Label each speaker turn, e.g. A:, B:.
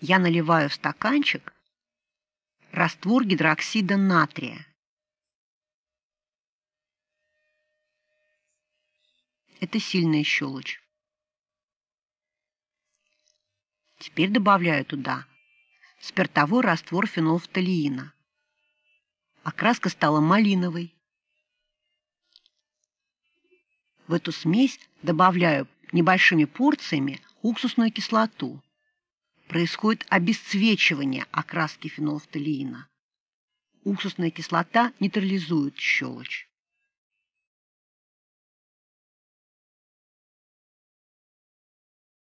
A: я наливаю в стаканчик раствор гидроксида натрия. Это сильная щелочь. Теперь добавляю туда спиртовой раствор фенолфталиина. Окраска стала малиновой. В эту смесь добавляю небольшими порциями уксусную кислоту происходит обесцвечивание окраски фенолфталиина. Уксусная кислота нейтрализует щелочь.